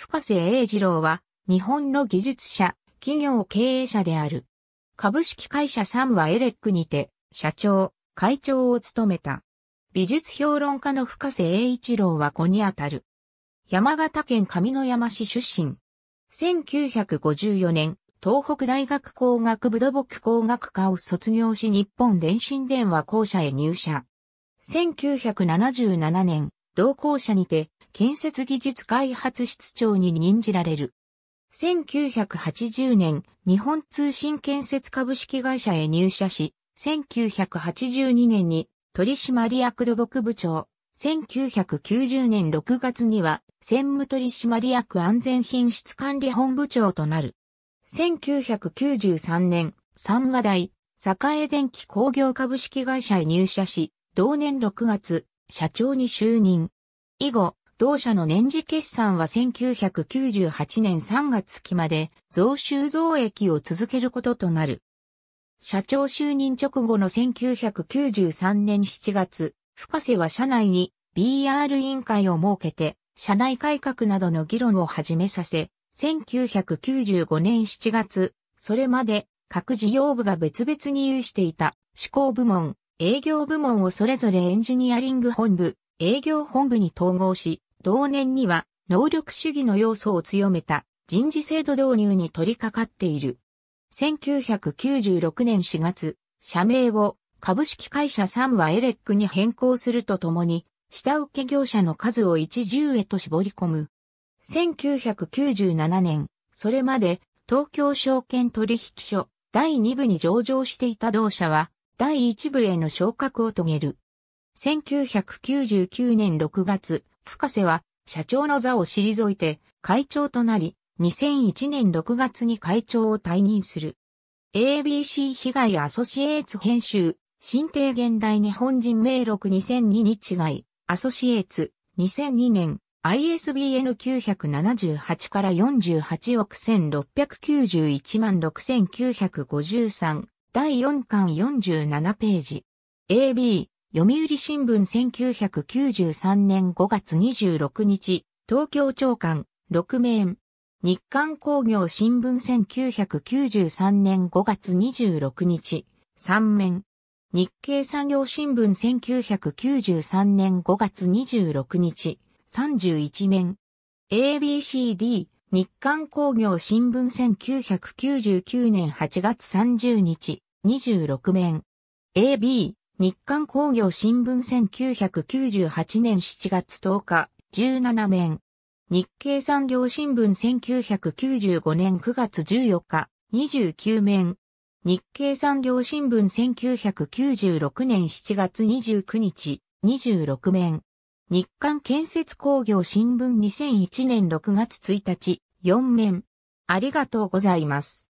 深瀬英二郎は、日本の技術者、企業経営者である。株式会社サムはエレックにて、社長、会長を務めた。美術評論家の深瀬英一郎は子にあたる。山形県上野山市出身。1954年、東北大学工学部土木工学科を卒業し日本電信電話校舎へ入社。1977年、同校舎にて建設技術開発室長に任じられる。1980年、日本通信建設株式会社へ入社し、1982年に取締役土木部長、1990年6月には専務取締役安全品質管理本部長となる。1993年、三和大、栄電機工業株式会社へ入社し、同年6月、社長に就任。以後、同社の年次決算は1998年3月期まで増収増益を続けることとなる。社長就任直後の1993年7月、深瀬は社内に BR 委員会を設けて、社内改革などの議論を始めさせ、1995年7月、それまで各事業部が別々に有していた施行部門、営業部門をそれぞれエンジニアリング本部、営業本部に統合し、同年には能力主義の要素を強めた人事制度導入に取り掛かっている。1996年4月、社名を株式会社サムはエレックに変更するとともに、下請け業者の数を10へと絞り込む。1997年、それまで東京証券取引所第2部に上場していた同社は第1部への昇格を遂げる。1999年6月、深瀬は社長の座を退いて会長となり、2001年6月に会長を退任する。ABC 被害アソシエーツ編集、新帝現代日本人名録2002に違い、アソシエーツ、2002年、ISBN 978から48億1691万6953、第4巻47ページ。AB、読売新聞1993年5月26日、東京長官、6名。日刊工業新聞1993年5月26日、3面。日経産業新聞1993年5月26日、31面。ABCD 日刊工業新聞1999年8月30日、26面。AB 日刊工業新聞1998年7月10日、17面。日経産業新聞1995年9月14日、29面。日経産業新聞1996年7月29日、26面。日刊建設工業新聞2001年6月1日、4面。ありがとうございます。